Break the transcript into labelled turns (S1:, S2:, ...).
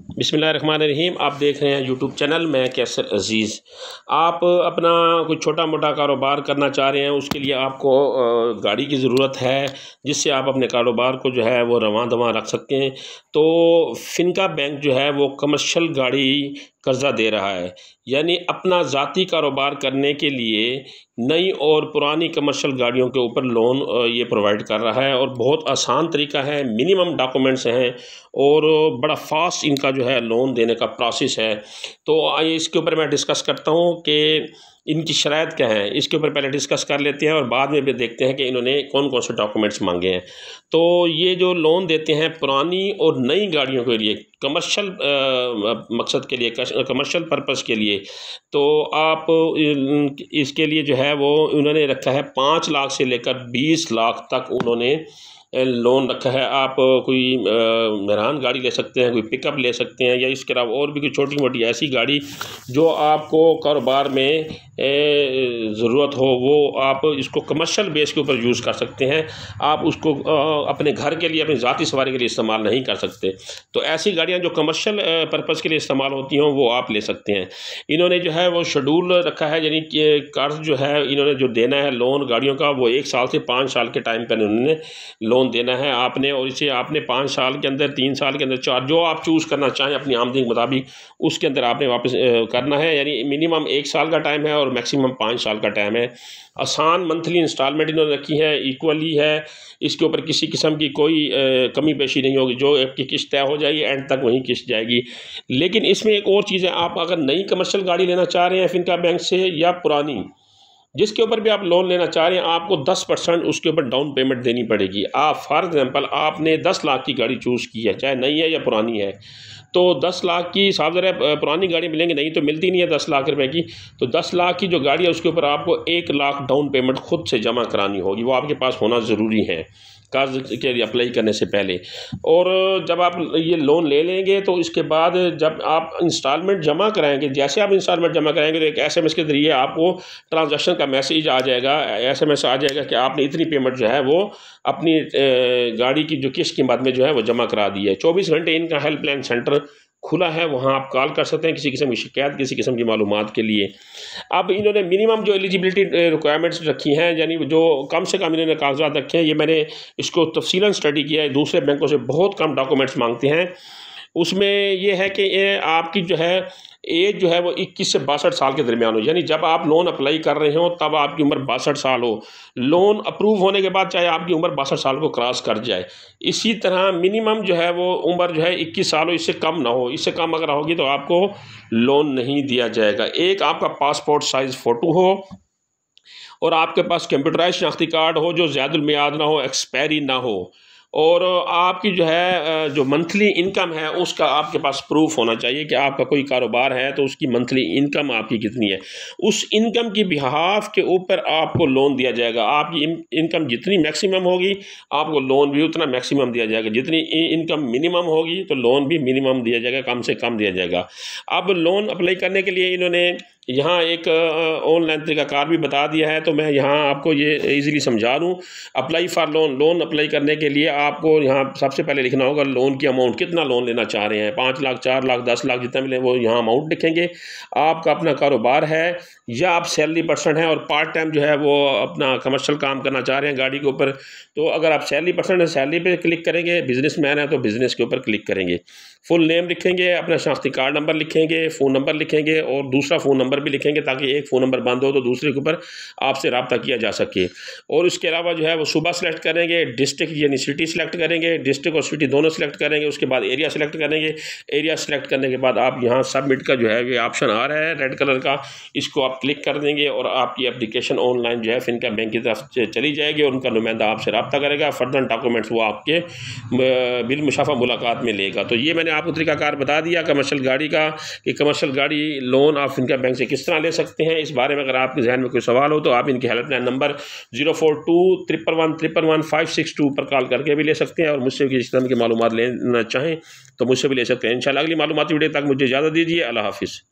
S1: रहीम आप देख रहे हैं यूट्यूब चैनल मैं कैसर अजीज़ आप अपना कोई छोटा मोटा कारोबार करना चाह रहे हैं उसके लिए आपको गाड़ी की ज़रूरत है जिससे आप अपने कारोबार को जो है वो रवा दवा रख सकते हैं तो फिनका बैंक जो है वो कमर्शल गाड़ी कर्ज़ा दे रहा है यानी अपना ज़ाती कारोबार करने के लिए नई और पुरानी कमर्शियल गाड़ियों के ऊपर लोन ये प्रोवाइड कर रहा है और बहुत आसान तरीका है मिनिमम डॉक्यूमेंट्स हैं और बड़ा फास्ट इनका जो है लोन देने का प्रोसेस है तो इसके ऊपर मैं डिस्कस करता हूँ कि इनकी शरात क्या है इसके ऊपर पहले डिस्कस कर लेते हैं और बाद में भी देखते हैं कि इन्होंने कौन कौन से डॉक्यूमेंट्स मांगे हैं तो ये जो लोन देते हैं पुरानी और नई गाड़ियों के लिए कमर्शल मकसद के लिए कमर्शल पर्पस के लिए तो आप इसके लिए जो है वो उन्होंने रखा है पाँच लाख से लेकर बीस लाख तक उन्होंने लोन रखा है आप कोई मेहरान गाड़ी ले सकते हैं कोई पिकअप ले सकते हैं या इसके अलावा और भी कोई छोटी मोटी ऐसी गाड़ी जो आपको कारोबार में ज़रूरत हो वो आप इसको कमर्शियल बेस के ऊपर यूज़ कर सकते हैं आप उसको अपने घर के लिए अपनी ज़ाती सवारी के लिए इस्तेमाल नहीं कर सकते तो ऐसी गाड़ियाँ जो कमर्शियल पर्पज़ के लिए इस्तेमाल होती हों वो आप ले सकते हैं इन्होंने जो है वो शेड्यूल रखा है यानी कर्ज जो है इन्होंने जो देना है लोन गाड़ियों का वो एक साल से पाँच साल के टाइम पर इन्होंने लोन देना है आपने और इसे आपने पाँच साल के अंदर तीन साल के अंदर चार जो आप चूज़ करना चाहें अपनी आमदनी के मुताबिक उसके अंदर आपने वापस करना है यानी मिनिमम एक साल का टाइम है और और मैक्सिमम पाँच साल का टाइम है आसान मंथली इंस्टॉलमेंट इन्होंने रखी है इक्वली है इसके ऊपर किसी किस्म की कोई कमी पेशी नहीं होगी जो आपकी किस्त तय हो जाएगी एंड तक वहीं किस्त जाएगी लेकिन इसमें एक और चीज़ है आप अगर नई कमर्शल गाड़ी लेना चाह रहे हैं फिनका बैंक से या पुरानी जिसके ऊपर भी आप लोन लेना चाह रहे हैं आपको दस परसेंट उसके ऊपर डाउन पेमेंट देनी पड़ेगी आप फॉर एग्ज़ाम्पल आपने दस लाख की गाड़ी चूज़ की है चाहे नई है या पुरानी है तो दस लाख की हिसाब से पुरानी गाड़ी मिलेंगी नहीं तो मिलती नहीं है दस लाख रुपए की तो दस लाख की जो गाड़ी है उसके ऊपर आपको एक लाख डाउन पेमेंट खुद से जमा करानी होगी वो आपके पास होना ज़रूरी है कर्ज के लिए अप्लाई करने से पहले और जब आप ये लोन ले लेंगे तो इसके बाद जब आप इंस्टॉलमेंट जमा कराएंगे जैसे आप इंस्टॉलमेंट जमा कराएंगे तो एक एसएमएस के ज़रिए आपको ट्रांजैक्शन का मैसेज आ जाएगा एसएमएस आ जाएगा कि आपने इतनी पेमेंट जो है वो अपनी गाड़ी की जो किस्त की बाद में जो है वो जमा करा दी है चौबीस घंटे इनका हेल्पलाइन सेंटर खुला है वहाँ आप कॉल कर सकते हैं किसी किस्म की शिकायत किसी किस्म की मालूम के लिए अब इन्होंने मिनिमम जो एलिजिबिलिटी रिक्वायरमेंट्स uh, रखी हैं यानी जो कम से कम इन्होंने कागजात रखे हैं ये मैंने इसको तफसीला स्टडी किया है दूसरे बैंकों से बहुत कम डॉक्यूमेंट्स मांगते हैं उसमें यह है कि ये आपकी जो है एज जो है वो 21 से बासठ साल के दरमियान हो यानी जब आप लोन अप्लाई कर रहे हो तब आपकी उम्र बासठ साल हो लोन अप्रूव होने के बाद चाहे आपकी उम्र बासठ साल को क्रॉस कर जाए इसी तरह मिनिमम जो है वो उम्र जो है 21 साल हो इससे कम ना हो इससे कम अगर होगी तो आपको लोन नहीं दिया जाएगा एक आपका पासपोर्ट साइज़ फ़ोटो हो और आपके पास कंप्यूटराइज शनाख्ती कार्ड हो जो ज़्यादा मियाद ना हो एक्सपायरी ना हो और आपकी जो है जो मंथली इनकम है उसका आपके पास प्रूफ होना चाहिए कि आपका कोई कारोबार है तो उसकी मंथली इनकम आपकी कितनी है उस इनकम की बिहाफ के ऊपर आपको लोन दिया जाएगा आपकी इनकम जितनी मैक्सिमम होगी आपको लोन भी उतना मैक्सिमम दिया जाएगा जितनी इनकम मिनिमम होगी तो लोन भी मिनिमम दिया जाएगा कम से कम दिया जाएगा अब लोन अप्लाई करने के लिए इन्होंने यहाँ एक ऑनलाइन तरीकाकार भी बता दिया है तो मैं यहाँ आपको ये इजीली समझा दूँ apply for loan loan apply करने के लिए आपको यहाँ सबसे पहले लिखना होगा लोन की अमाउंट कितना लोन लेना चाह रहे हैं पाँच लाख चार लाख दस लाख जितना मिले वो यहाँ अमाउंट लिखेंगे आपका अपना कारोबार है या आप सैलरी पर्सन हैं और पार्ट टाइम जो है वो अपना कमर्शल काम करना चाह रहे हैं गाड़ी के ऊपर तो अगर आप सैलरी पर्सन हैं सैलरी पर क्लिक करेंगे बिजनेस मैन है तो बिज़नेस के ऊपर क्लिक करेंगे फुल नेम लिखेंगे अपना शास्त्री कार्ड नंबर लिखेंगे फ़ोन नंबर लिखेंगे और दूसरा फ़ोन नंबर नंबर भी लिखेंगे ताकि एक फ़ोन नंबर बंद हो तो दूसरे के ऊपर आपसे रबता किया जा सके और उसके अलावा जो है वो सुबह सेलेक्ट करेंगे डिस्ट्रिक्ट यानी सिटी सेलेक्ट करेंगे डिस्ट्रिक्ट और सिटी दोनों सेलेक्ट करेंगे उसके बाद एरिया सेलेक्ट करेंगे एरिया सेलेक्ट करने के बाद आप यहाँ सबमिट का जो है ये ऑप्शन आ रहा है रेड कलर का इसको आप क्लिक कर देंगे और आपकी अप्लीकेशन ऑनलाइन जो है फिनका बैंक की तरफ चली जाएगी और उनका नुमाइंदा आपसे रबता करेगा फर्दर डॉक्यूमेंट्स वो आपके बिल मुशाफा मुलाकात में लेगा तो ये मैंने आपको तरीकाकार बता दिया कमर्शल गाड़ी का कि कमर्शल गाड़ी लोन आप फिनका बैंक से से किस तरह ले सकते हैं इस बारे में अगर आपके जहन में कोई सवाल हो तो आप इनकी helpline number zero four two triple one triple one five six two पर कॉल करके भी ले सकते हैं और मुझसे किसी तरह की मालूम लेना चाहें तो मुझसे भी ले सकते हैं इन अगली मालूमती वीडियो तक मुझे इजाज़त दीजिए अल्लाह हाफिज़